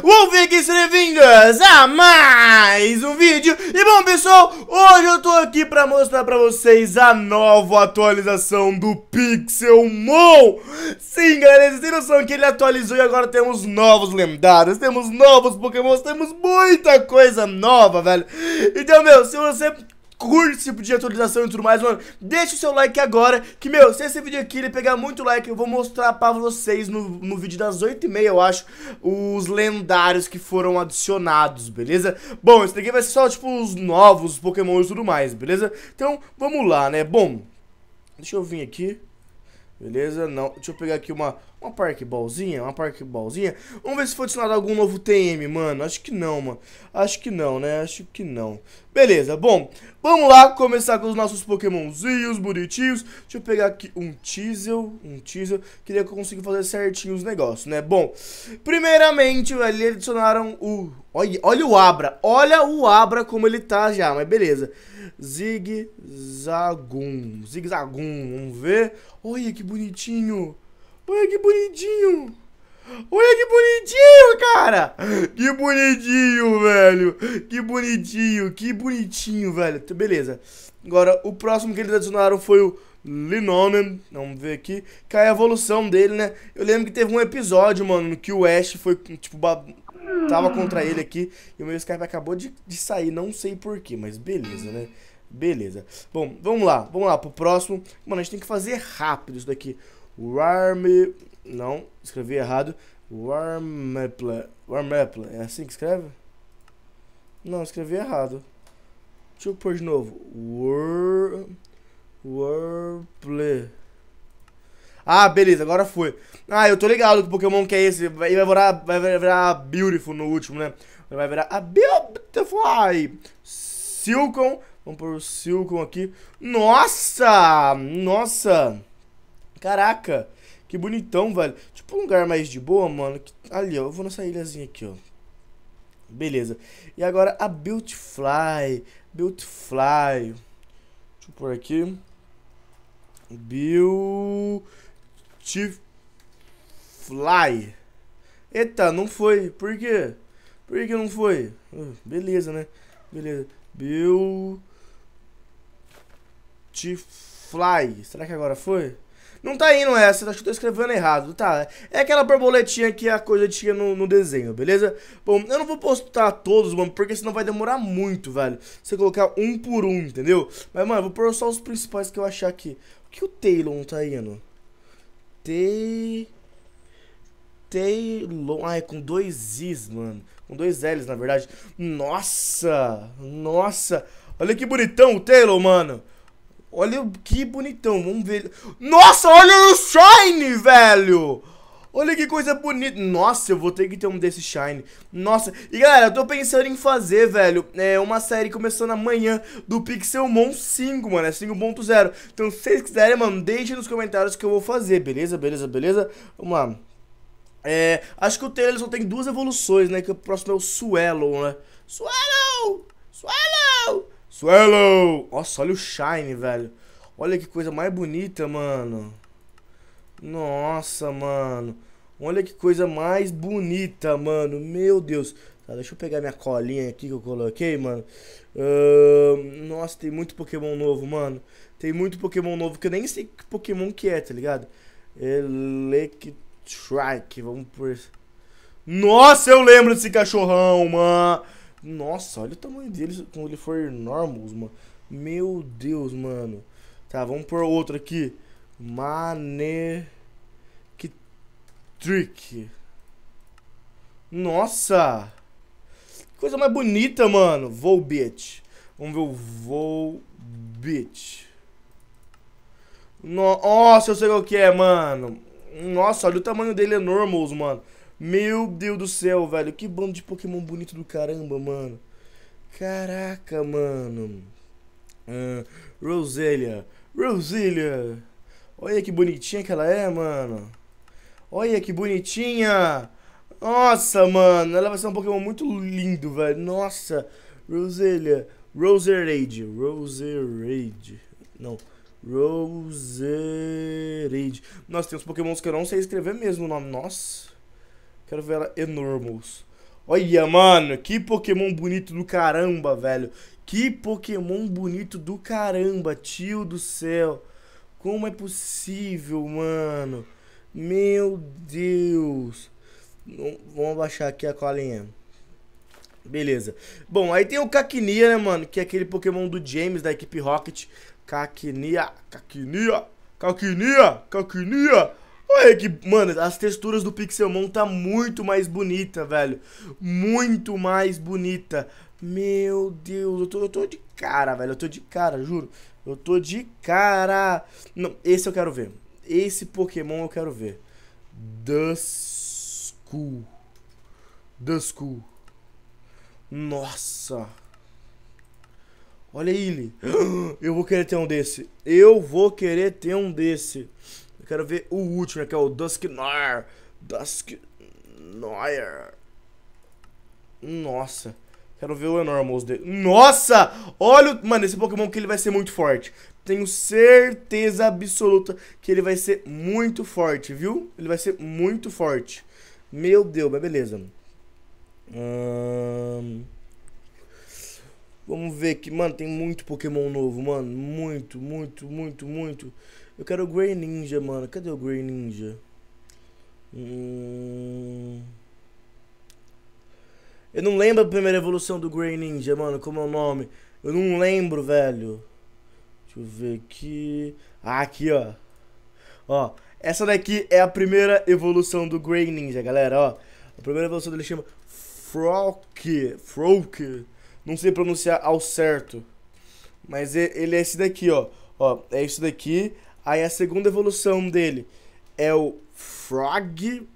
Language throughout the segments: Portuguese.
Wolfix, bem-vindos a mais um vídeo E bom pessoal, hoje eu tô aqui pra mostrar pra vocês a nova atualização do Pixelmon Sim galera, vocês têm noção que ele atualizou e agora temos novos lendários Temos novos pokémons, temos muita coisa nova, velho Então meu, se você curte esse tipo de atualização e tudo mais, mano, deixa o seu like agora, que, meu, se esse vídeo aqui ele pegar muito like, eu vou mostrar pra vocês no, no vídeo das 8h30, eu acho, os lendários que foram adicionados, beleza? Bom, esse daqui vai ser só, tipo, os novos Pokémon e tudo mais, beleza? Então, vamos lá, né? Bom, deixa eu vir aqui, beleza? Não, deixa eu pegar aqui uma uma Park Ballzinha, uma Park Ballzinha. Vamos ver se foi adicionado algum novo TM, mano. Acho que não, mano. Acho que não, né? Acho que não. Beleza, bom. Vamos lá começar com os nossos pokémonzinhos bonitinhos. Deixa eu pegar aqui um teasel, um teasel. Queria que eu consiga fazer certinho os negócios, né? Bom, primeiramente, ali adicionaram o... Olha, olha o Abra. Olha o Abra como ele tá já, mas beleza. Zig Zagum. Zig Zagum, vamos ver. Olha que bonitinho. Olha que bonitinho. Olha que bonitinho, cara! Que bonitinho, velho! Que bonitinho, que bonitinho, velho! Beleza. Agora, o próximo que eles adicionaram foi o Linonen. Vamos ver aqui. Cai é a evolução dele, né? Eu lembro que teve um episódio, mano, que o Ash foi, tipo, tava contra ele aqui. E o meu Skype acabou de, de sair, não sei porquê, mas beleza, né? Beleza. Bom, vamos lá, vamos lá pro próximo. Mano, a gente tem que fazer rápido isso daqui. Warm. Não, escrevi errado. Warmaple. Warmaple. É assim que escreve? Não, escrevi errado. Deixa eu pôr de novo. War. Warple. Ah, beleza, agora foi. Ah, eu tô ligado que Pokémon que é esse. vai virar, vai virar Beautiful no último, né? vai virar a Beautiful. Silcon. Vamos pôr o Silcon aqui. Nossa! Nossa! Caraca, que bonitão, velho. Tipo um lugar mais de boa, mano. Ali, ó, eu vou nessa ilhazinha aqui, ó. Beleza. E agora a Beautifly. Beautifly. Deixa eu pôr aqui. Beautifly. Eita, não foi. Por quê? Por que não foi? Uh, beleza, né? Beleza. Beautifly. Será que agora foi? Não tá indo essa, acho que eu tô escrevendo errado, tá? É aquela borboletinha que a coisa tinha no, no desenho, beleza? Bom, eu não vou postar todos, mano, porque senão vai demorar muito, velho. Você colocar um por um, entendeu? Mas, mano, eu vou pôr só os principais que eu achar aqui. O que o Taylor tá indo? Tay... Taylor... Ah, é com dois Is, mano. Com dois L's, na verdade. Nossa! Nossa! Olha que bonitão o Taylor, mano. Olha que bonitão, vamos ver. Nossa, olha o Shine, velho! Olha que coisa bonita. Nossa, eu vou ter que ter um desse Shine. Nossa. E galera, eu tô pensando em fazer, velho, é, uma série começando amanhã do Pixelmon 5, mano. É 5.0. Então, se vocês quiserem, mano, deixem nos comentários que eu vou fazer, beleza? Beleza, beleza? Vamos lá. É, acho que o Taylor só tem duas evoluções, né? Que o próximo é o Suelo, né? Suelo! Suelo! Swallow! Nossa, olha o shine, velho. Olha que coisa mais bonita, mano. Nossa, mano. Olha que coisa mais bonita, mano. Meu Deus. Tá, deixa eu pegar minha colinha aqui que eu coloquei, mano. Uh, nossa, tem muito Pokémon novo, mano. Tem muito Pokémon novo que eu nem sei que Pokémon que é, tá ligado? Electrike, vamos por... Nossa, eu lembro desse cachorrão, mano. Nossa, olha o tamanho dele quando ele for Normals, mano. Meu Deus, mano. Tá, vamos por outro aqui. Mane... Que... Trick. Nossa! Que coisa mais bonita, mano. Volbit. Vamos ver o Volbit. No... Nossa, eu sei qual que é, mano. Nossa, olha o tamanho dele, é normal, mano. Meu Deus do céu, velho. Que bando de Pokémon bonito do caramba, mano. Caraca, mano. Uh, Roselia. Roselia. Olha que bonitinha que ela é, mano. Olha que bonitinha. Nossa, mano. Ela vai ser um Pokémon muito lindo, velho. Nossa. Roselia. Roserade. Roserade. Não. Roserade. Nossa, tem uns pokémons que eu não sei escrever mesmo o nome. Nossa. Quero ver ela Enormous. Olha, mano, que Pokémon bonito do caramba, velho. Que Pokémon bonito do caramba, tio do céu. Como é possível, mano? Meu Deus. Vamos abaixar aqui a colinha. Beleza. Bom, aí tem o Kaknia, né, mano? Que é aquele Pokémon do James, da equipe Rocket. Kaknia, Kaknia, Kaknia, Kaknia. Olha que, mano, as texturas do Pixelmon tá muito mais bonita, velho. Muito mais bonita. Meu Deus, eu tô, eu tô de cara, velho. Eu tô de cara, juro. Eu tô de cara. Não, esse eu quero ver. Esse Pokémon eu quero ver. Duskull. Duskull. Nossa. Olha ele. Eu vou querer ter um desse. Eu vou querer ter um desse. Eu quero ver o último, que é o Dusknoir. Dusknoir. Nossa. Quero ver o Enormous dele. Nossa! Olha o... Mano, esse Pokémon que ele vai ser muito forte. Tenho certeza absoluta que ele vai ser muito forte, viu? Ele vai ser muito forte. Meu Deus, mas beleza. Hum... Vamos ver que, mano, tem muito Pokémon novo, mano. Muito, muito, muito, muito. Eu quero o Grey Ninja, mano. Cadê o Grey Ninja? Hum... Eu não lembro a primeira evolução do Grey Ninja, mano. Como é o nome? Eu não lembro, velho. Deixa eu ver aqui. Ah, aqui, ó. Ó, essa daqui é a primeira evolução do Grey Ninja, galera, ó. A primeira evolução dele chama Frog. Frog. Não sei pronunciar ao certo. Mas ele é esse daqui, ó. Ó, é isso daqui. Aí a segunda evolução dele é o Frog.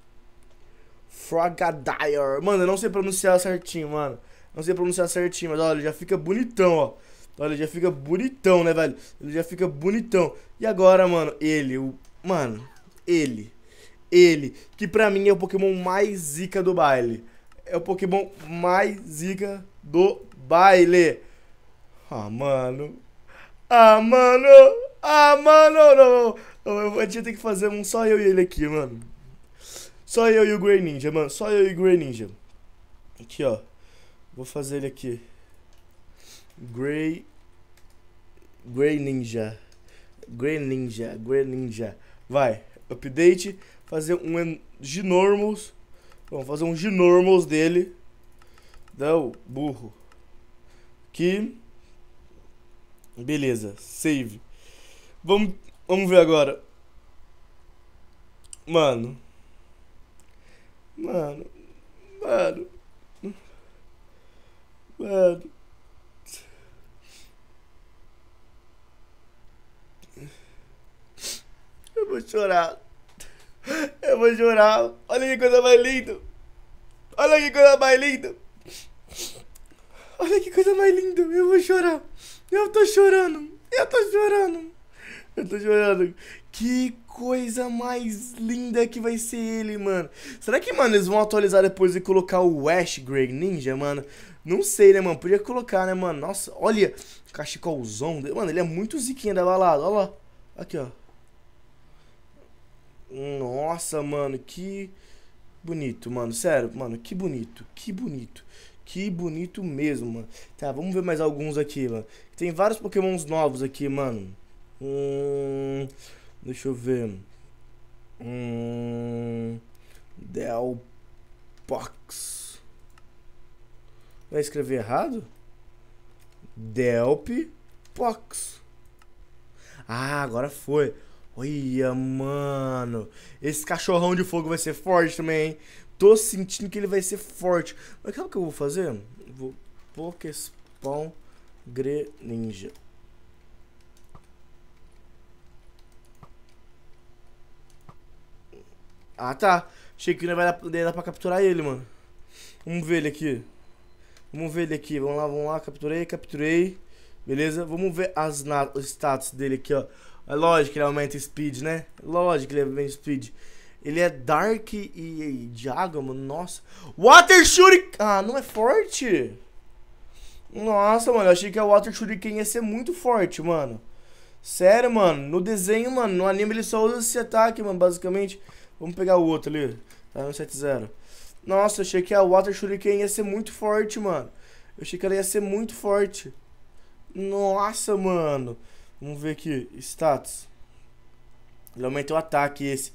Frogadire. Mano, eu não sei pronunciar certinho, mano. Não sei pronunciar certinho, mas olha, ele já fica bonitão, ó. Olha, ele já fica bonitão, né, velho? Ele já fica bonitão. E agora, mano, ele, o. Mano, ele. Ele, que pra mim é o Pokémon mais zica do baile. É o Pokémon mais zica do baile. Ah, mano. Ah, mano. Ah, mano, não, não. vou ter que fazer um só eu e ele aqui, mano. Só eu e o Grey Ninja, mano. Só eu e o Grey Ninja. Aqui, ó. Vou fazer ele aqui. Grey... Grey Ninja. Grey Ninja. Grey Ninja. Vai. Update. Fazer um normals. Vamos fazer um normals dele. Não, burro. Aqui. Beleza. Save. Vamos, vamos ver agora. Mano. Mano. Mano. Mano. Eu vou chorar. Eu vou chorar. Olha que coisa mais linda. Olha que coisa mais linda. Olha que coisa mais linda. Eu vou chorar. Eu tô chorando. Eu tô chorando. Eu tô chorando. Que coisa mais linda que vai ser ele, mano. Será que, mano, eles vão atualizar depois e colocar o Ash Greg Ninja, mano? Não sei, né, mano? Podia colocar, né, mano? Nossa, olha. Cachecolzão. Mano, ele é muito ziquinha da né? balada. Olha lá. Aqui, ó. Nossa, mano, que bonito, mano. Sério, mano, que bonito. Que bonito. Que bonito mesmo, mano. Tá, vamos ver mais alguns aqui, mano. Tem vários pokémons novos aqui, mano. Hum, deixa eu ver. Hum, Del Pox. Vai escrever errado? Delp Pox. Ah, agora foi. Olha, mano. Esse cachorrão de fogo vai ser forte também, hein? Tô sentindo que ele vai ser forte. Mas sabe o que eu vou fazer? Vou Pokespawn Greninja. Ninja. Ah, tá. Achei que não vai dar, pra capturar ele, mano. Vamos ver ele aqui. Vamos ver ele aqui. Vamos lá, vamos lá. Capturei, capturei. Beleza? Vamos ver as o status dele aqui, ó. É lógico que ele aumenta é speed, né? Lógico que ele aumenta é speed. Ele é Dark e, e de água, mano. Nossa. Water Shuriken. Ah, não é forte? Nossa, mano. Eu achei que a Water Shuriken ia ser muito forte, mano. Sério, mano. No desenho, mano. No anime ele só usa esse ataque, mano. Basicamente. Vamos pegar o outro ali. Tá, 170. Nossa, achei que a Water Shuriken ia ser muito forte, mano. Eu achei que ela ia ser muito forte. Nossa, mano. Vamos ver aqui. Status. Ele aumentou o ataque esse.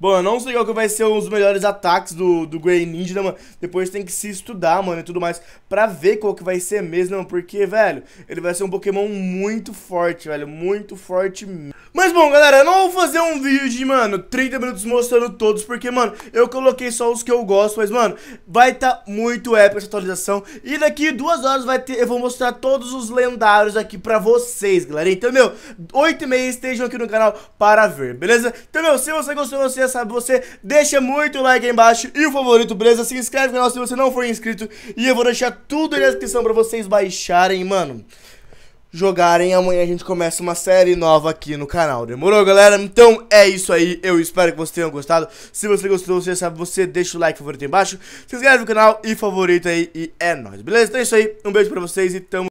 Bom, não sei qual que vai ser um dos melhores ataques do, do Grey Ninja, né, mano? Depois tem que se estudar, mano, e tudo mais, pra ver qual que vai ser mesmo, né, mano? Porque, velho, ele vai ser um Pokémon muito forte, velho, muito forte mesmo. Mas, bom, galera, eu não vou fazer um vídeo de, mano, 30 minutos mostrando todos, porque, mano, eu coloquei só os que eu gosto, mas, mano, vai tá muito épico essa atualização. E daqui duas horas vai ter, eu vou mostrar todos os lendários aqui pra vocês, galera. Então, meu, 8 e meia estejam aqui no canal para ver, beleza? Então, meu, se você gostou, você sabe, você deixa muito like aí embaixo e o favorito, beleza? Se inscreve no canal se você não for inscrito e eu vou deixar tudo aí na descrição pra vocês baixarem, mano jogarem. Amanhã a gente começa uma série nova aqui no canal. Demorou, galera? Então é isso aí. Eu espero que vocês tenham gostado. Se você gostou, você sabe, você deixa o like favorito aí embaixo. Se inscreve no canal e favorito aí. E é nóis, beleza? Então é isso aí. Um beijo pra vocês e tamo